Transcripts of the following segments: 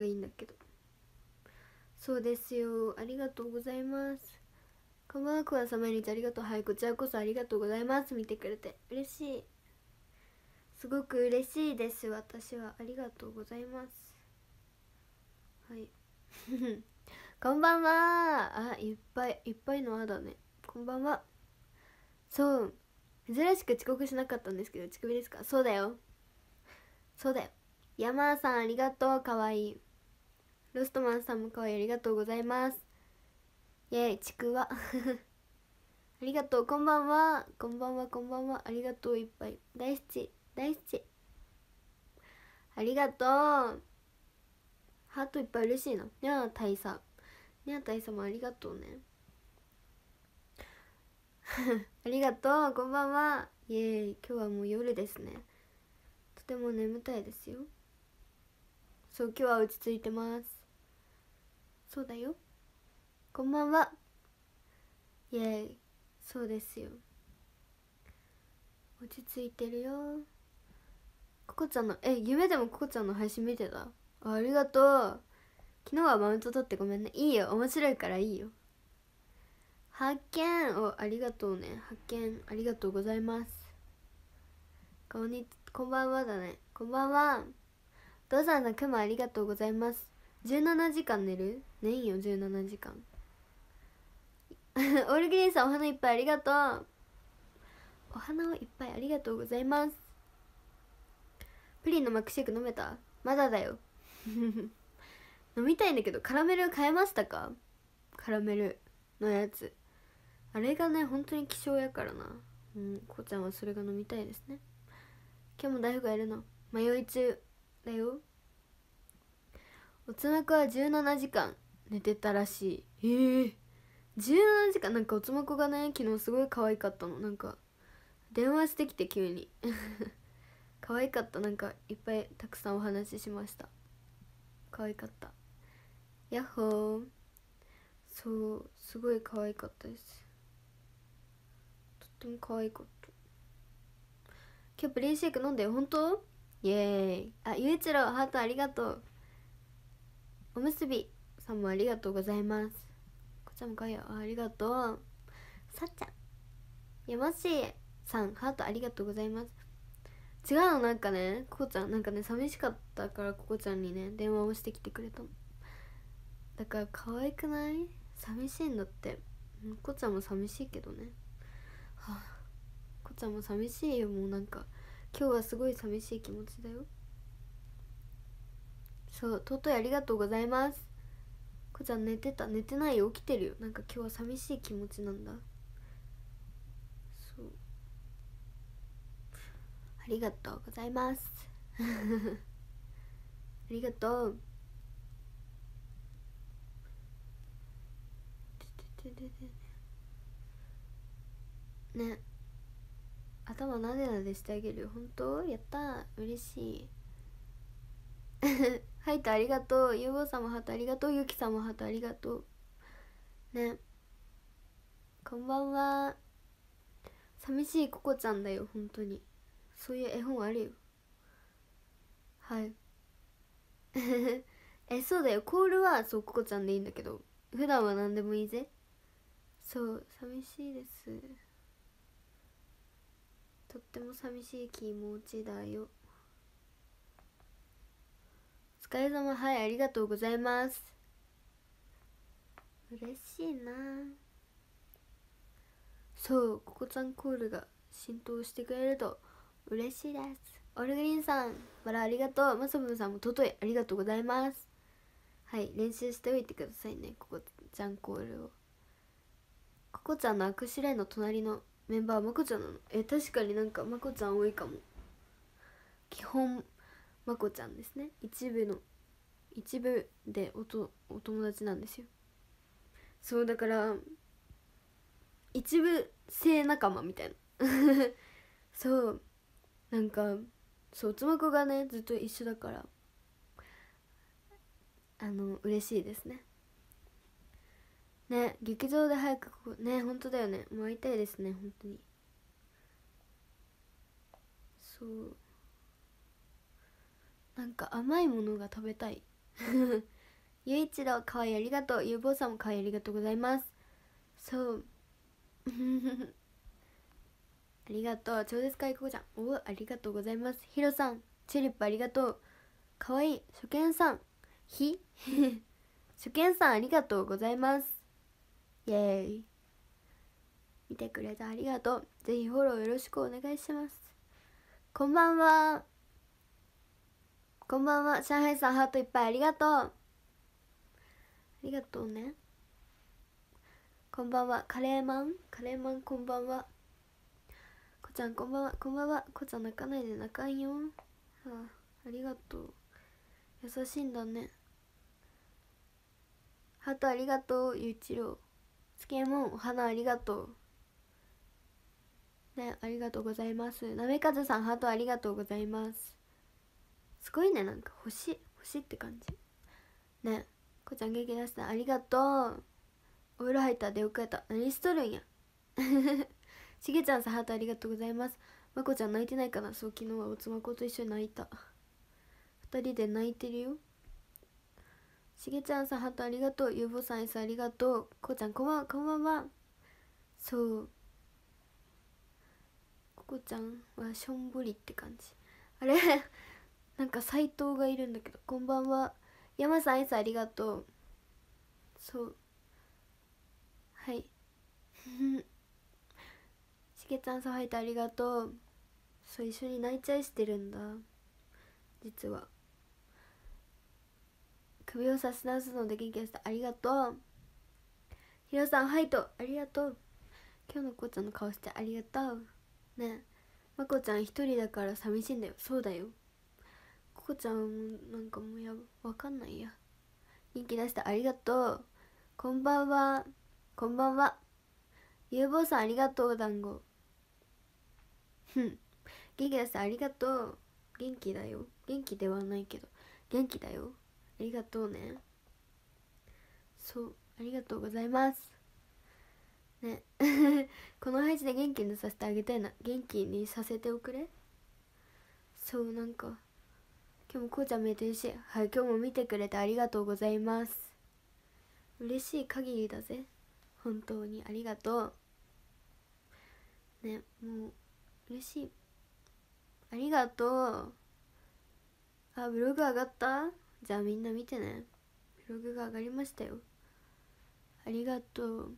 がいいんだけどそうですよありがとうございますこんばんはくわさまにちありがとうはいこちらこそありがとうございます見てくれて嬉しいすごく嬉しいです私はありがとうございますはい こんばんはあいっぱいいっぱいのあだねこんばんはそう珍しく遅刻しなかったんですけど乳首ですかそうだよそうだよ山さんありがとうかわいいロストマンさんも可愛いありがとうございますイェイちくわ ありがとうこんばんはこんばんはこんばんはありがとういっぱい大好き大好きありがとうハートいっぱい嬉しいなにゃあ大佐にゃあ大佐もありがとうね ありがとうこんばんはイエーイ今日はもう夜ですねとても眠たいですよそう今日は落ち着いてますそうだよこんばんはイエーイそうですよ落ち着いてるよココちゃんのえ夢でもココちゃんの配信見てたありがとう昨日はマウント取ってごめんねいいよ面白いからいいよ発見をありがとうね発見ありがとうございますこんにこんばんはだねこんばんはどうぞーのクマありがとうございます17時間寝るないよ17時間 オールグリーンさんお花いっぱいありがとうお花をいっぱいありがとうございますプリンのマックシェイク飲めたまだだよ 飲みたいんだけどカラメル買えましたかカラメルのやつあれがね本当に希少やからなうんこうちゃんはそれが飲みたいですね今日も大福やるの迷い中だよおつまくは17時間寝てたらしいええー、17時間なんかおつまこがね昨日すごい可愛かったのなんか電話してきて急に 可愛かったなんかいっぱいたくさんお話ししました可愛かったやっほーそうすごい可愛かったですとっても可愛かった今日プリンシェイク飲んで本当イエーイあゆういちろうハートありがとうおむすびさんもありがとうございますこちゃんかよありがとうさっちゃん山しさんハートありがとうございます違うのなんかねここちゃんなんかね寂しかったからここちゃんにね電話をしてきてくれたのだから可愛くない寂しいんだってここちゃんも寂しいけどねはあこちゃんも寂しいよもうなんか今日はすごい寂しい気持ちだよそう尊いありがとうございますこちゃん寝てた寝てないよ起きてるよなんか今日は寂しい気持ちなんだそうありがとうございます ありがとうね頭なでなでしてあげるよ本当やった嬉しいハイトありがとう。ユーゴさんもハートありがとう。ユキさんもハートありがとう。ね。こんばんは。寂しいココちゃんだよ、本当に。そういう絵本あるよ。はい。え、そうだよ。コールは、そう、ココちゃんでいいんだけど、普段は何でもいいぜ。そう、寂しいです。とっても寂しい気持ちだよ。疲れ様はいありがとうございます嬉しいなそうここちゃんコールが浸透してくれると嬉しいですオルグリンさんバラありがとうマサブさんもとといありがとうございますはい練習しておいてくださいねここちゃんコールをここちゃんの握手レーの隣のメンバーまこちゃんなのえ確かになんかまこちゃん多いかも基本まこちゃんですね一部の一部でおとお友達なんですよそうだから一部性仲間みたいな そうなんかそうつまこがねずっと一緒だからあの嬉しいですねね劇場で早くここね本当だよねもう会いたいですね本当にそうなんか甘いものが食べたいゆういちろうかわいいありがとうゆうぼうさんもかわいいありがとうございますそう ありがとう超絶いこちゃんおありがとうございますひろさんチューリップありがとうかわいい初見さんひ 初見さんありがとうございますイエーイ見てくれてありがとうぜひフォローよろしくお願いしますこんばんはこんばんは上海さんハートいっぱいありがとうありがとうねこんばんはカレーマンカレーマンこんばんはこちゃんこんばんはこんばんはこちゃん泣かないで泣かんよ、はあ、ありがとう優しいんだねハートありがとうゆういちろうつけもんお花ありがとうねありがとうございますなめかずさんハートありがとうございますすごいねなんか星星って感じねこちゃん元気出したありがとうお風呂入った出遅れた何しとるんや しげちゃんさハートありがとうございますまこちゃん泣いてないかなそう昨日はおつまこと一緒に泣いた2人で泣いてるよしげちゃんさんハートありがとうゆうぼさんいさありがとうこちゃんこんばんこんばんはそうここちゃんはしょんぼりって感じあれなんか斎藤がいるんだけどこんばんは山さんいつありがとうそうはい しげちゃんさはいてありがとうそう一緒に泣いちゃいしてるんだ実は首を差し直すので元気でしたありがとうひろさんはいとありがとう今日のこうちゃんの顔してありがとうねまこちゃん一人だから寂しいんだよそうだよこちゃんなんかもうやわかんないや人気出してありがとうこんばんはこんばんはゆうぼうさんありがとう団子ふん元気出してありがとう元気だよ元気ではないけど元気だよありがとうねそうありがとうございますね この配置で元気にさせてあげたいな元気にさせておくれそうなんか今日もこうちゃん見てるしはい今日も見てくれてありがとうございます嬉しい限りだぜ本当にありがとうねもう嬉しいありがとうあブログ上がったじゃあみんな見てねブログが上がりましたよありがとう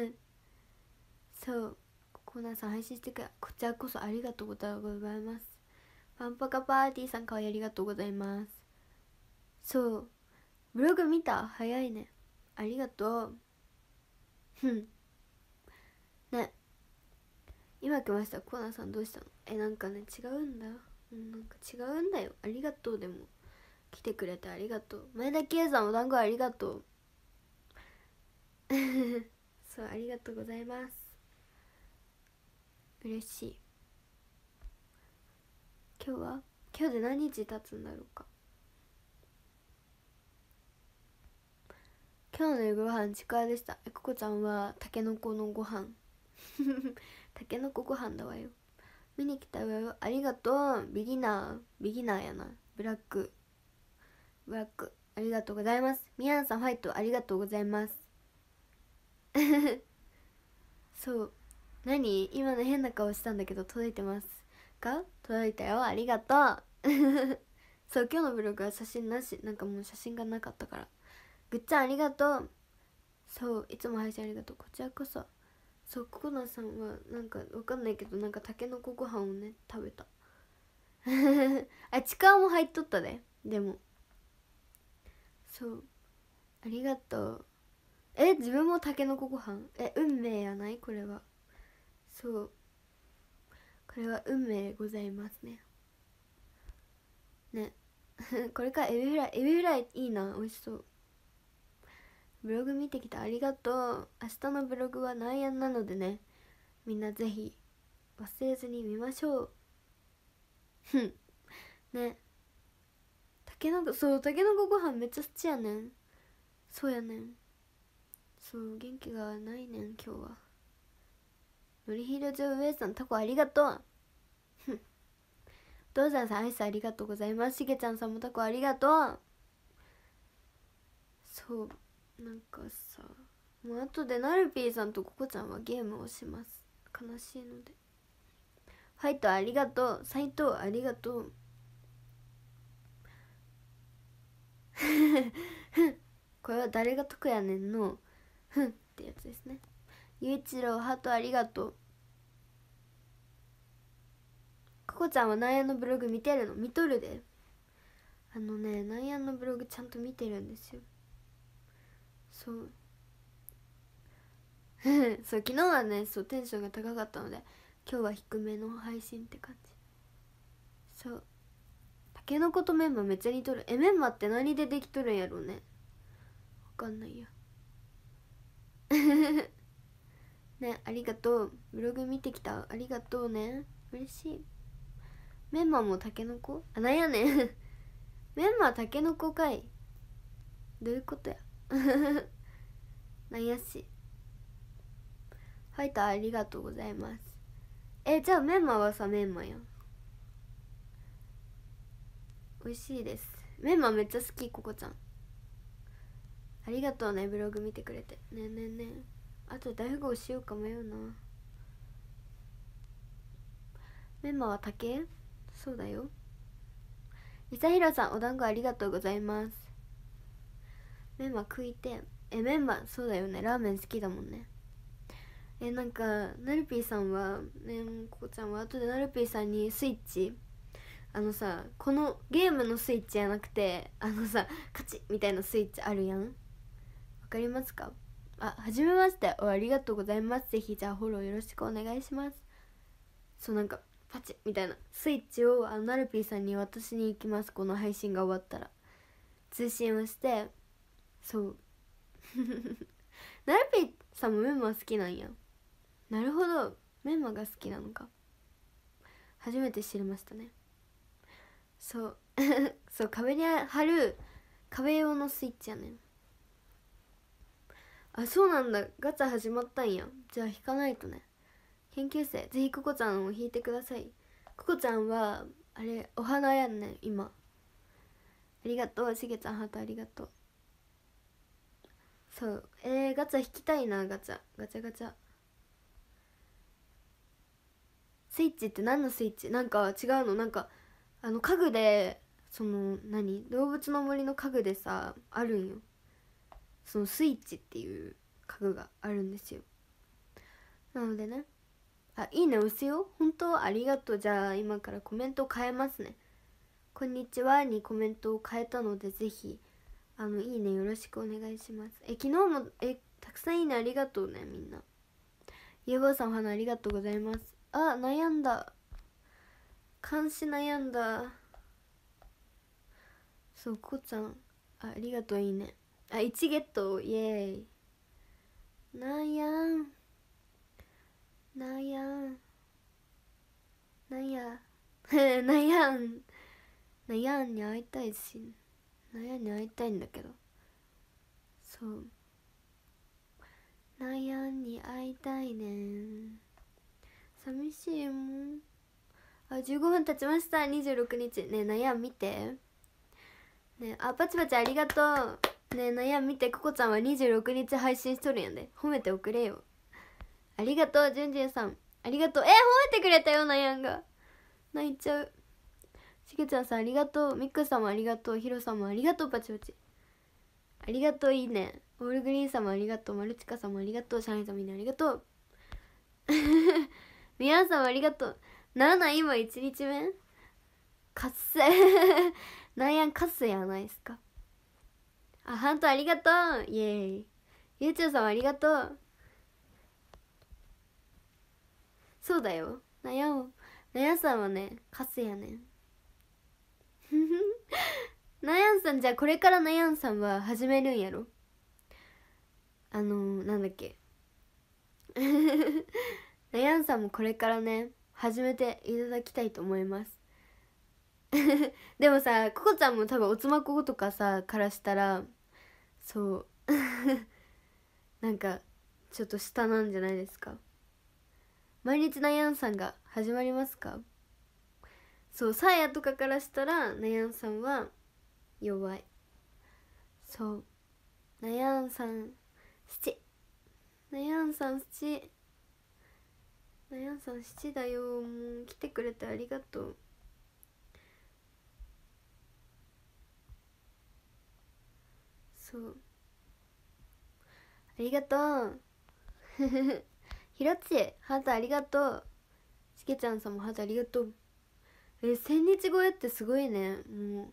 そうコーナーさん配信してくれこちらこそありがとうございますパンパカパーティーさんかわいありがとうございますそうブログ見た早いねありがとうふんね今来ましたコーナーさんどうしたのえなんかね違うんだうんなんか違うんだよありがとうでも来てくれてありがとう前田圭さんお団子ありがとう そうありがとうございます嬉しい今日は今日で何日経つんだろうか今日のご飯ちくわでしたえここちゃんはたけのこのご飯たけのこご飯だわよ見に来たわよありがとうビギナービギナーやなブラックブラックありがとうございますみやんさんファイトありがとうございます そう何今の変な顔したんだけど届いてますか届いたよありがとう そう今日のブログは写真なしなんかもう写真がなかったからぐっちゃんありがとうそういつも配信ありがとうこちらこそそうココナさんはなんかわかんないけどなんかたけのこご飯をね食べた あちくわも入っとったで、ね、でもそうありがとうえ自分もたけのこご飯え運命やないこれはそうこれは運命でございますねね これからエビフライエビフライいいな美味しそうブログ見てきたありがとう明日のブログは内縁なのでねみんなぜひ忘れずに見ましょうふんねたけのこそうたけのこご飯めっちゃ好きやねんそうやねんそう元気がないねん今日はのりひろちゃウエストタコありがとうド父ザんさんアイスありがとうございますしげちゃんさんもタコありがとうそうなんかさもう後でなるぴーさんとここちゃんはゲームをします悲しいのでファイトありがとう斎藤ありがとうこれは誰が得やねんのふんってやつですねゆういちろうハートありがとうここちゃんはなんやのブログ見てるの見とるであのねなんやのブログちゃんと見てるんですよそう そう昨日はねそうテンションが高かったので今日は低めの配信って感じそうたけのことメンマめっちゃ似とるえメンマって何でできとるんやろうねわかんないや ねありがとうブログ見てきたありがとうね嬉しいメンマもタケノコあなんやねん メンマタケノコかいどういうことや なんやしファイターありがとうございますえじゃあメンマはさメンマやん美味しいですメンマめっちゃ好きここちゃんありがとうねブログ見てくれてねえねえねえあと大富をしようか迷うなメンマは竹そうだよ伊佐弘さんお団子ありがとうございますメンマ食いてえメンマそうだよねラーメン好きだもんねえなんかなるぴーさんはねここちゃんは後でなるぴーさんにスイッチあのさこのゲームのスイッチじゃなくてあのさカチみたいなスイッチあるやんわかりますかあ、はじめまして。おありがとうございます。ぜひ、じゃあフォローよろしくお願いします。そう、なんか、パチみたいな。スイッチをあナルピーさんに渡しに行きます。この配信が終わったら。通信をして、そう。ナルピーさんもメンマ好きなんや。なるほど。メンマが好きなのか。初めて知りましたね。そう。そう、壁に貼る、壁用のスイッチやねん。あそうなんだガチャ始まったんやじゃあ引かないとね研究生ぜひココちゃんを引いてくださいココちゃんはあれお花やんねん今ありがとうしげちゃんハートありがとうそうえー、ガチャ引きたいなガチャガチャガチャスイッチって何のスイッチなんか違うのなんかあの家具でその何動物の森の家具でさあるんよそのスイッチっていう家具があるんですよなのでねあいいね押すよ本当ありがとうじゃあ今からコメント変えますねこんにちはにコメントを変えたのでぜひあのいいねよろしくお願いしますえ昨日もえたくさんいいねありがとうねみんなゆうばさんお花ありがとうございますあ悩んだ監視悩んだそうこうちゃんあありがとういいねあ1ゲットイエーイなんやんなんやんなんや なんやんなんやんに会いたいしなんやんに会いたいんだけどそうなんやんに会いたいね寂しいもんあ15分経ちました26日ね悩ん見てねあパチパチありがとうねえ悩や見てここちゃんは26日配信しとるんやで褒めておくれよありがとうじゅんじゅんさんありがとうえ褒めてくれたよなやんが泣いちゃうしげちゃんさんありがとうみッくさんもありがとうひろさんもありがとうパチパチありがとういいねオールグリーンさんもありがとうマルチカさんもありがとうシャネさんみんなありがとう皆 さんもありがとうなな今1日目かっせなんやんかっせやないですかあ、ハントありがとうイエーイ。ゆうちょさんありがとう。そうだよ。悩む。悩なやさんはね、カスやねん。な やんさん、じゃあこれからなやんさんは始めるんやろあのー、なんだっけ。な やんさんもこれからね、始めていただきたいと思います。でもさ、ここちゃんも多分おつまこことかさ、からしたら、そう なんかちょっと下なんじゃないですか毎日ナヤンさんが始まりますかそうサーヤとかからしたらナヤンさんは弱いそうナヤンさん七ナヤンさん七ナヤンさん七だよもう来てくれてありがとうそうありがとうひろちハートありがとうしけちゃんさんもハートありがとうえ千日超えってすごいねもう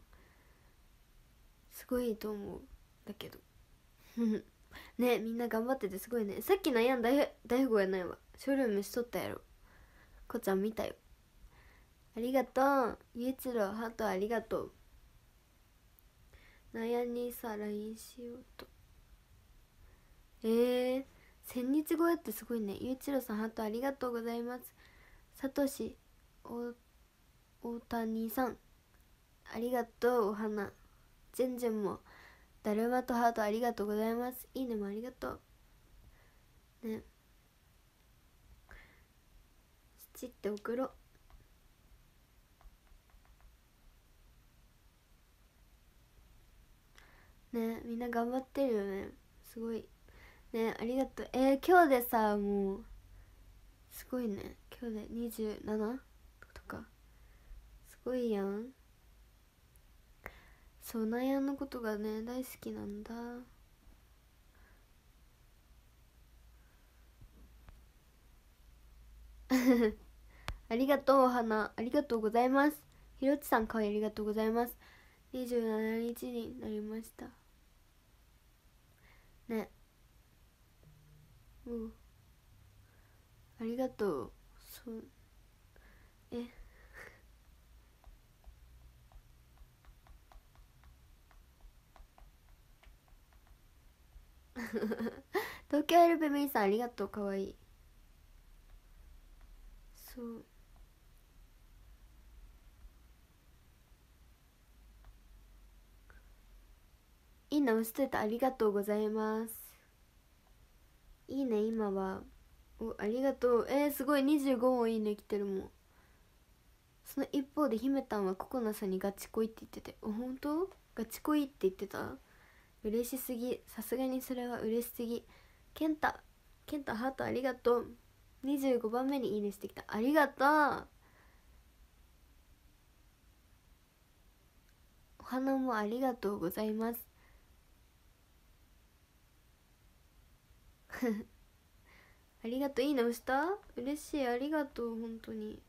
すごいと思うだけど ねみんな頑張っててすごいねさっき悩んだ大富豪やないわショールームしとったやろこちゃん見たよありがとうゆういちろうハートありがとう悩みさ LINE しようとええー、日超えってすごいねゆういちろさんハートありがとうございますさとしお大谷さんありがとうお花ジェンジェンもだるまとハートありがとうございますいいねもありがとうねちって送ろうねみんな頑張ってるよねすごいねありがとうえー、今日でさもうすごいね今日で 27? とかすごいやんそうナイアンのことがね大好きなんだ ありがとうお花ありがとうございますひろちさんかわいありがとうございます27日になりましたねもうありがとうそえ 東京エルベメイさんありがとうかわいいそういいね押しといありがとうございますいいね今はおありがとうえー、すごい25もいいね来てるもんその一方でひめたんはココナさんにガチ恋って言っててお本当ガチ恋って言ってた嬉しすぎさすがにそれは嬉しすぎケンタケンタハートありがとう25番目にいいねしてきたありがとうお花もありがとうございますありがとういいの押した嬉しいありがとう本当に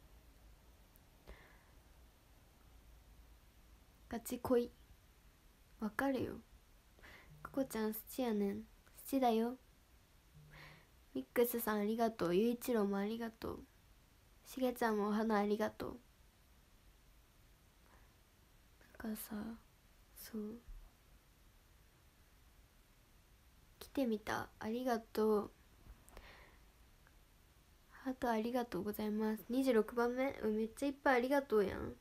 ガチ恋わかるよここちゃん好きやねん好きだよミックスさんありがとうゆういちろうもありがとうしげちゃんもお花ありがとうなんかさそうてみたありがとうハートありがとうございます26番目めっちゃいっぱいありがとうやん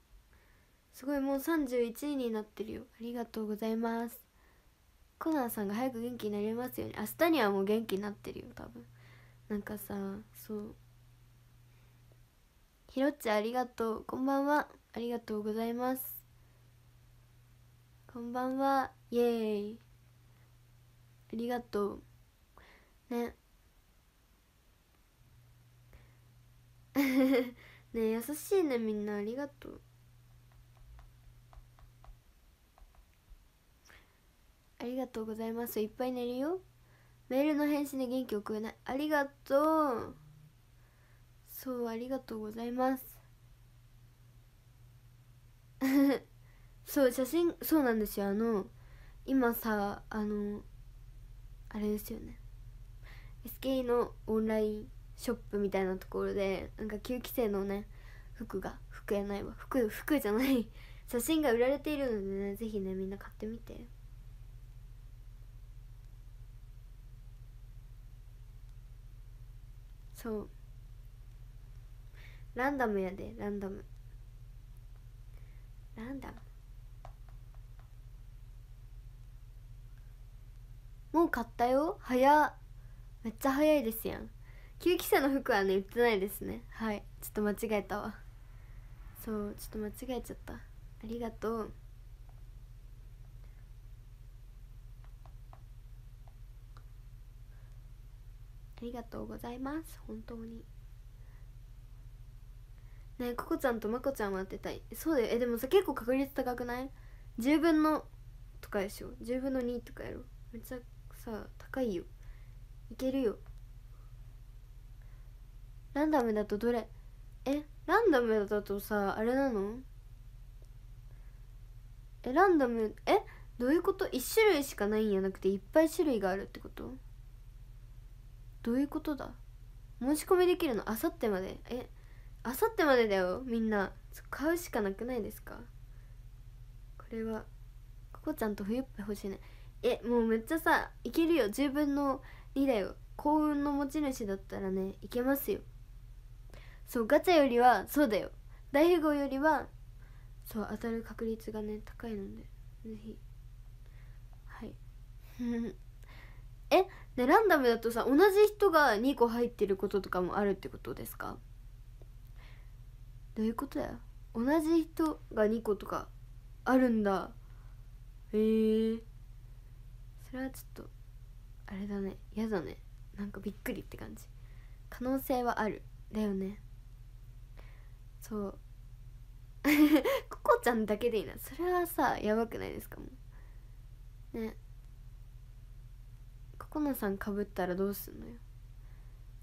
すごいもう31位になってるよありがとうございますコナンさんが早く元気になれますように明日にはもう元気になってるよ多分なんかさそうひろっちありがとうこんばんはありがとうございますこんばんはイエーイありがとうね ね優しいねみんなありがとうありがとうございますいっぱい寝るよメールの返信で元気をくれないありがとうそうありがとうございます そう写真そうなんですよあの今さあのあれですよね SK のオンラインショップみたいなところでなんか9期生のね服が服やないわ服服じゃない 写真が売られているのでねぜひねみんな買ってみて。そうランダムやでランダムランダム買ったよ早めっちゃ早いですやん旧記者の服はね売ってないですねはいちょっと間違えたわそうちょっと間違えちゃったありがとうありがとうございます本当にねえこちゃんとまこちゃんは当てたいそうだよえでもさ結構確率高くない ?10 分のとかでしょ10分の2とかやろめっちゃさ高いよいけるよランダムだとどれえランダムだとさあれなのえランダムえどういうこと1種類しかないんじゃなくていっぱい種類があるってことどういうことだ申し込みできるのあさってまでえあさってまでだよみんな買うしかなくないですかこれはここちゃんと冬っぽい欲しいねえもうめっちゃさいけるよ10分の2だよ幸運の持ち主だったらねいけますよそうガチャよりはそうだよ大富豪よりはそう当たる確率がね高いのでぜひはい えでランダムだとさ同じ人が2個入ってることとかもあるってことですかどういうことだよ同じ人が2個とかあるんだへえーそれはちょっとあれだね嫌だねなんかびっくりって感じ可能性はあるだよねそう ココちゃんだけでいいなそれはさやばくないですかもうねココナさんかぶったらどうすんのよ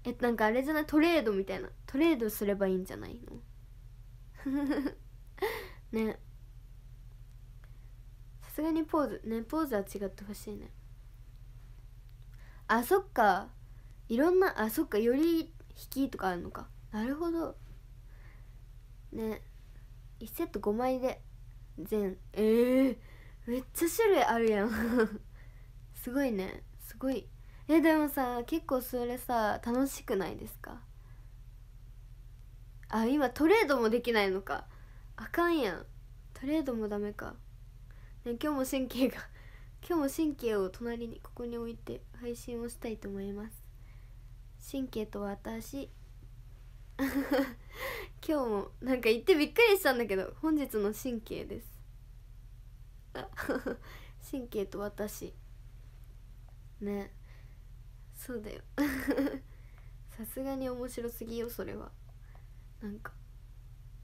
えなんかあれじゃないトレードみたいなトレードすればいいんじゃないの ねさすがにポーズねポーズは違ってほしいねあそっかいろんなあそっかより引きとかあるのかなるほどね1セット5枚で全えー、めっちゃ種類あるやん すごいねすごいえでもさ結構それさ楽しくないですかあ今トレードもできないのかあかんやんトレードもダメか、ね、今日も神経が今日も神経を隣にここに置いて配信をしたいと思います神経と私 今日もなんか言ってびっくりしたんだけど本日の神経です 神経と私ねそうだよ さすがに面白すぎよそれはなんか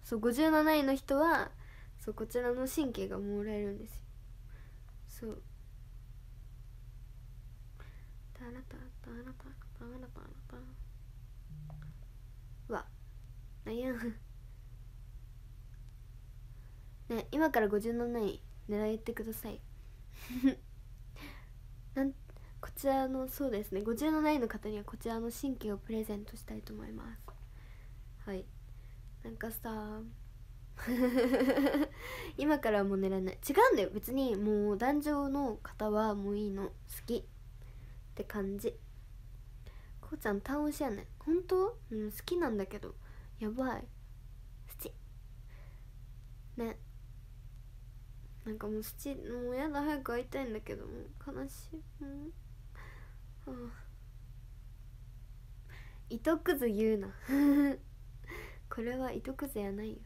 そう57位の人はそうこちらの神経がもらえるんですよそうわ悩んやね今から57位狙いってください なんこちらのそうですね57位の方にはこちらの神経をプレゼントしたいと思いますはいなんかさ 今からはもう寝られない違うんだよ別にもう壇上の方はもういいの好きって感じこうちゃん単押しやねん本当うん好きなんだけどやばい土ねなんかもう土もうやだ早く会いたいんだけども悲しいもう、はあ糸くず言うな これは糸くずやないよ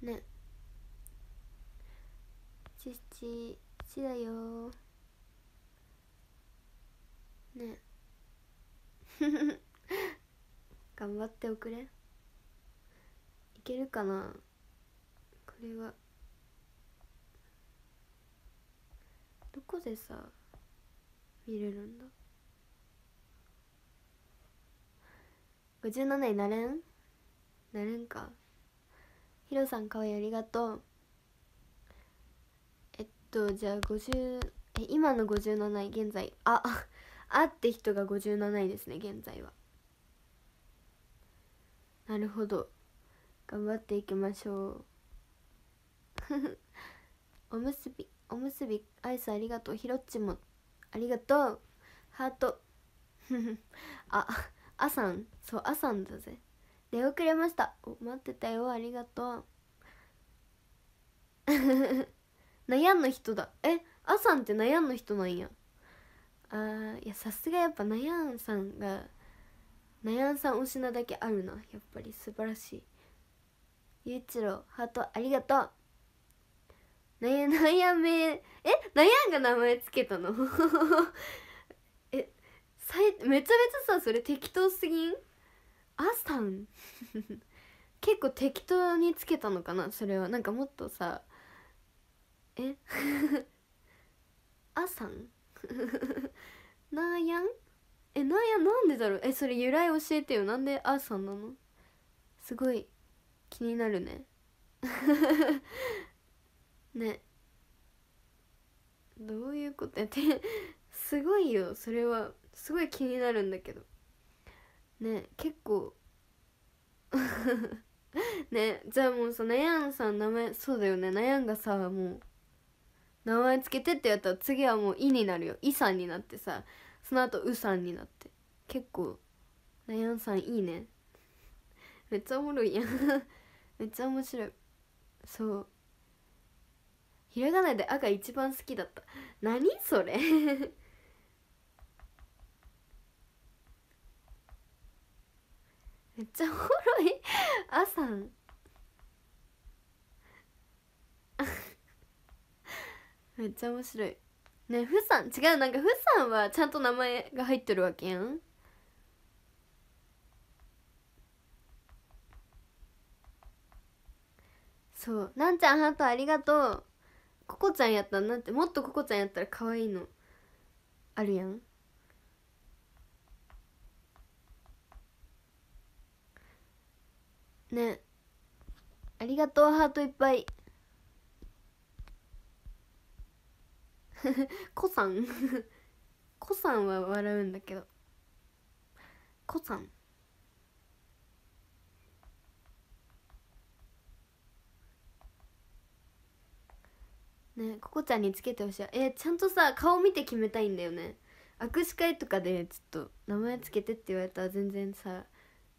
ねちちちだよね 頑張っておくれいけるかなこれはどこでさ見れるんだ57位なれんなれんかヒロさんかわいいありがとうえっとじゃあ50え今の57位現在ああって人が57位ですね現在はなるほど頑張っていきましょう おむすびおむすびアイスありがとうひろっちもありがとうハート ああさんそうあさんだぜ出遅れましたお待ってたよありがとう 悩んの人だえあさんって悩んの人なんやあいやさすがやっぱ悩んさんが悩んさん推しなだけあるなやっぱり素晴らしいゆういちろうハートありがとうなやなやめえなやんが名前つけたの えさえめちゃめちゃさそれ適当すぎんあさん結構適当につけたのかなそれはなんかもっとさえあさんなーやんえなーやなんでだろうえそれ由来教えてよなんであーさんなのすごい気になるね ねどういうことやってすごいよそれはすごい気になるんだけどね結構 ねじゃあもうさナヤンさん名前そうだよねナヤンがさもう名前つけてってやったら次はもう「い」になるよ「い」さんになってさその後う」さんになって結構「なやんさんいいね」めっちゃおもろいやん めっちゃ面白いそうひらがなで「あ」が一番好きだった何それ めっちゃおもろい「あ」さんめっちゃ面白いねふさん違うなんかフさんはちゃんと名前が入ってるわけやんそうなんちゃんハートありがとうここちゃんやったんだってもっとここちゃんやったら可愛いのあるやんねありがとうハートいっぱい コさん コさんは笑うんだけどコさんねここちゃんにつけてほしいえちゃんとさ顔見て決めたいんだよね握手会とかでちょっと名前つけてって言われたら全然さ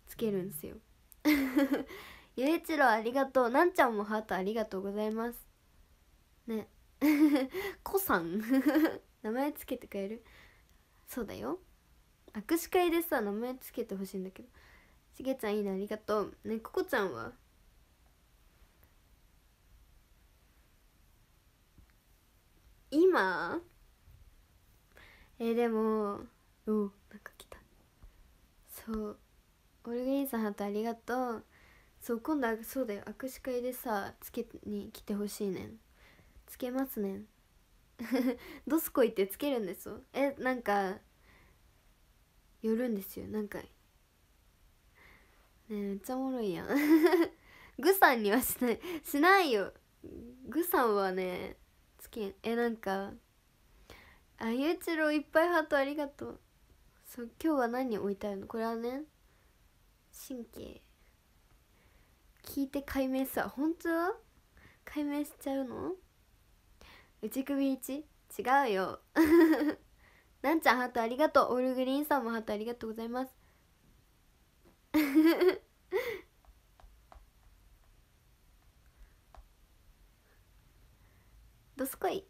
つけるんすよ ゆういちろうありがとうなんちゃんもハートありがとうございますね コさん 名前つけてくれるそうだよ握手会でさ名前つけてほしいんだけどしげちゃんいいねありがとうねここちゃんは今えー、でもおなんか来たそうオルグリンさんハートありがとうそう今度そうだよ握手会でさつけに来てほしいねんつけますねドスコイってつけるんですよえなんか寄るんですよなんかねめっちゃおもろいやんグ さんにはしないしないよグさんはねつけんえなんかあゆうちろういっぱいハートありがとうそう今日は何置いてあるのこれはね神経聞いて解明さ本当解明しちゃうの内首一違うよ なんちゃんハートありがとうオールグリーンさんもハートありがとうございます どすこい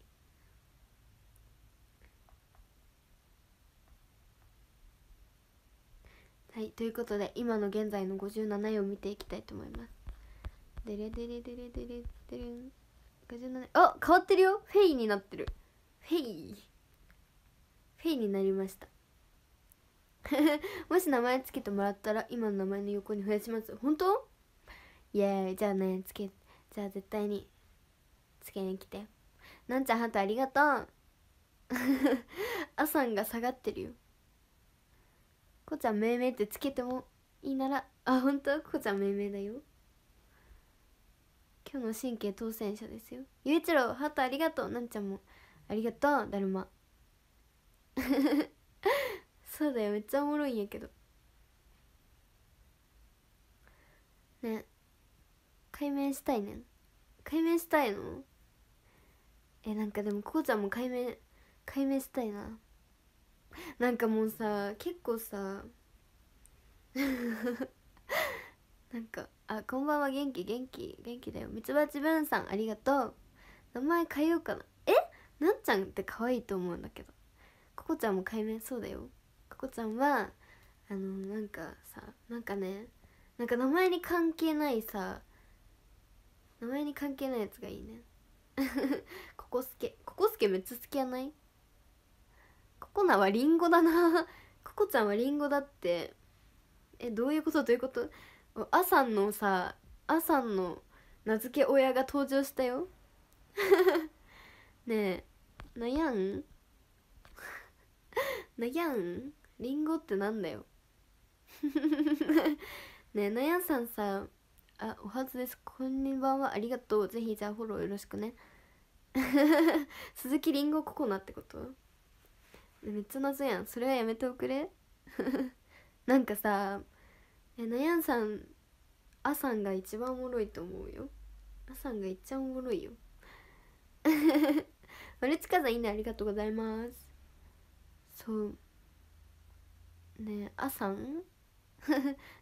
はいということで今の現在の57位を見ていきたいと思いますデレデレデレデレでれん1 1あ変わってるよフェイになってるフェイフェイになりました もし名前つけてもらったら今の名前の横に増やします本当いや、いや。じゃあねつけじゃあ絶対につけに来てなんちゃんハートありがとうあさんが下がってるよこちゃん命名ってつけてもいいならあ本当こちゃん命名だよ今日の神経当選者ですよゆういちろうハートありがとうなんちゃんもありがとうだるま そうだよめっちゃおもろいんやけどね解明したいねん解明したいのえなんかでもこうちゃんも解明解明したいななんかもうさ結構さ なんかあこんばんは元気元気元気だよミツバチブーンさんありがとう名前変えようかなえなっちゃんって可愛いと思うんだけどここちゃんも改名そうだよここちゃんはあのなんかさなんかねなんか名前に関係ないさ名前に関係ないやつがいいねここすけここすけめっちゃ好きやないココナはりんごだなここちゃんはりんごだってえどういうことどういうことあさのさ朝の名付け親が登場したよ ねえなやんなや んりんごってなんだよ ねえ悩やんさんさあおはずですこんばんはありがとうぜひじゃあフォローよろしくね鈴木りんごココナってことめっちゃ謎やんそれはやめておくれなんかさえなやんさんあさんが一番おもろいと思うよあさんがいっちゃおもろいよ マチカさんいいねありがとうございますそうねあさん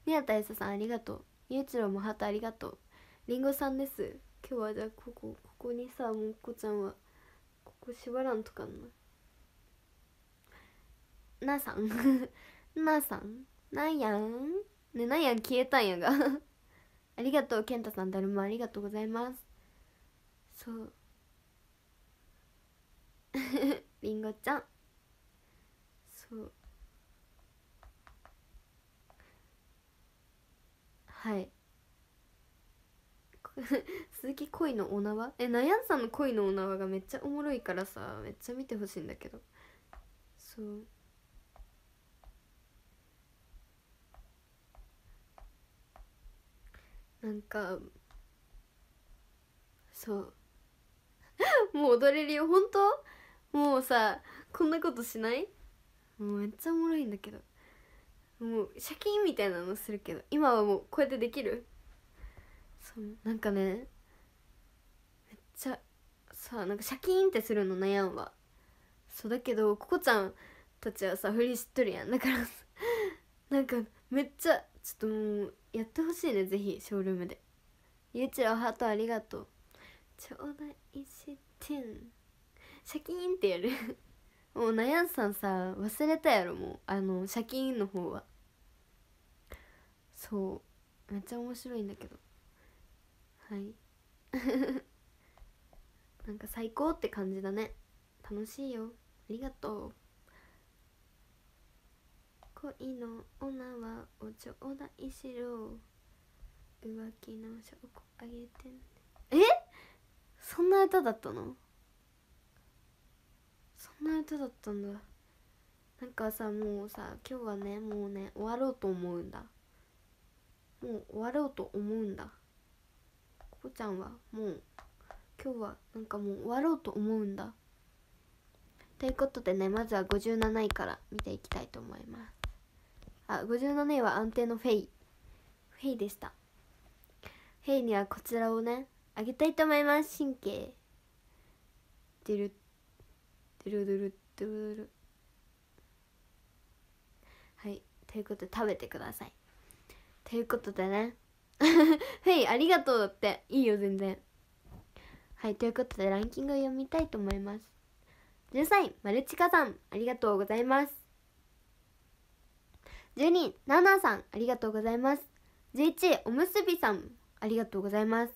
にあたえささんありがとうゆうちろもハートありがとうりんごさんです今日はじゃあここここにさもっこちゃんはここ縛らんとかんななさん なさんなんやんねなんや消えたんやが ありがとう健太さん誰もありがとうございますそう りんごちゃんそうはい 鈴木恋のお縄えなやんさんの恋のお縄がめっちゃおもろいからさめっちゃ見てほしいんだけどそうなんかそう もう踊れるよ本当もうさこんなことしないもうめっちゃおもろいんだけどもうシャキーンみたいなのするけど今はもうこうやってできるそうなんかねめっちゃさなんかシャキーンってするの悩んわそうだけどここちゃんたちはさフリしっとるやんだからなんかめっちゃちょっともうやってほしいねぜひショールームでゆうちろハートありがとうちょうだいしてんシャキーンってやる もう悩んさんさ忘れたやろもうあのシャキーンの方はそうめっちゃ面白いんだけどはい なんか最高って感じだね楽しいよありがとう恋の女はおちょうだいしろ浮気の証拠あげてんえそんな歌だったのそんな歌だったんだなんかさもうさ今日はねもうね終わろうと思うんだもう終わろうと思うんだここちゃんはもう今日はなんかもう終わろうと思うんだということでねまずは57位から見ていきたいと思いますあ57位は安定のフェイフェイでしたフェイにはこちらをねあげたいと思います神経ドゥルドゥルドゥルドゥルはいということで食べてくださいということでね フェイありがとうだっていいよ全然はいということでランキングを読みたいと思います13位マルチカさんありがとうございます12、ナナさん、ありがとうございます。11、おむすびさん、ありがとうございます。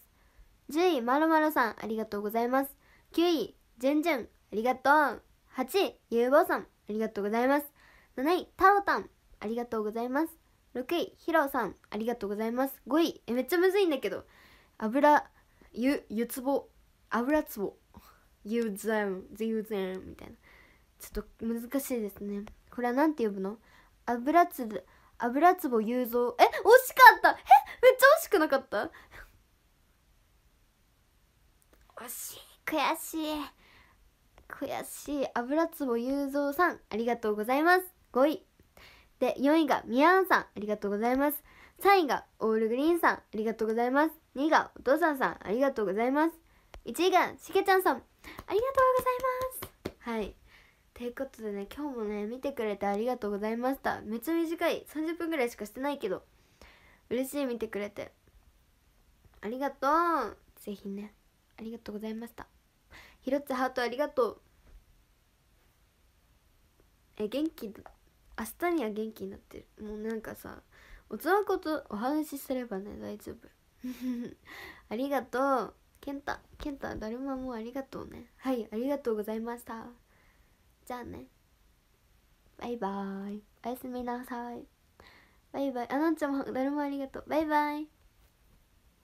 10位、まるまるさん、ありがとうございます。9位、じゅんじゅん、ありがとう。8位、ゆうぼうさん、ありがとうございます。7位、たろたん、ありがとうございます。6位、ひろさん、ありがとうございます。5位、え、めっちゃむずいんだけど、油、ゆ、ゆつぼ、油つぼ、ゆうざん、ぜん、みたいな。ちょっと難しいですね。これは何て呼ぶの油つぶ油壺雄三え惜しかったえめっちゃ惜しくなかった惜しい悔しい悔しい油壺雄三さんありがとうございます5位で4位がみやんさんありがとうございます3位がオールグリーンさんありがとうございます2位がお父さんさんありがとうございます1位がしげちゃんさんありがとうございますはいということでね今日もね見てくれてありがとうございましためっちゃ短い30分ぐらいしかしてないけど嬉しい見てくれてありがとうぜひねありがとうございましたひろっちハートありがとうえ元気明日には元気になってるもうなんかさおつまことお話しすればね大丈夫 ありがとうケンタだ誰ももうありがとうねはいありがとうございましたじゃあねバイバーイおやすみなさいバイバイあなちゃんもだるまありがとうバイバイ